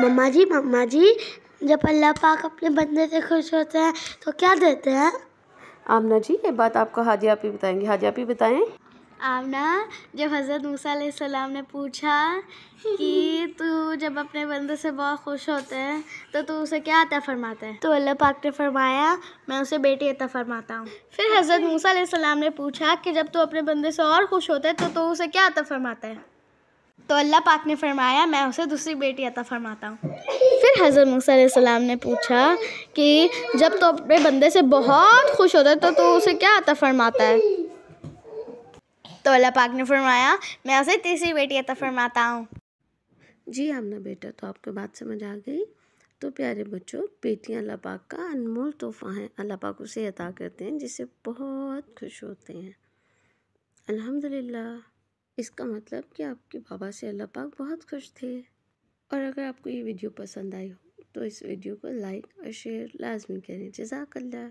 मम्मा जी मम्मा जी जब अल्लाह पाक अपने बंदे से खुश होते हैं तो क्या देते हैं आमना जी ये बात आपको हाजी आप ही बताएंगे हाजी आप ही बताएं आमना जब हज़रत मूसा सलाम ने पूछा कि तू जब अपने बंदे से बहुत खुश होते हैं तो तू उसे क्या अता फरमाता है तो अल्लाह पाक ने फरमाया मैं उसे बेटी अता फरमाता हूँ फिर हज़रत मूसा सलाम ने पूछा कि जब तू अपने बंदे से और खुश होता है तो तू उसे क्या अता फरमाता है तो अल्लाह पाक ने फरमाया मैं उसे दूसरी बेटी अता फरमाता हूँ फिर हज़रत मूसम ने पूछा कि जब तो अपने बंदे से बहुत खुश होता है तो तो उसे क्या अता फरमाता है तो अल्लाह पाक ने फरमाया मैं उसे तीसरी बेटी अता फरमाता हूँ जी आमना बेटा तो आपको बात समझ आ गई तो प्यारे बच्चों बेटियाँ अल्लाह पाक का अनमोल तोहफ़ा हैं अल्लाह पाक उसे अता करते हैं जिसे बहुत खुश होते हैं अल्हम्दुलिल्लाह इसका मतलब कि आपके बाबा से अल्लाह पाक बहुत खुश थे और अगर आपको ये वीडियो पसंद आई हो तो इस वीडियो को लाइक और शेयर लाजमी करें जजाकल्ला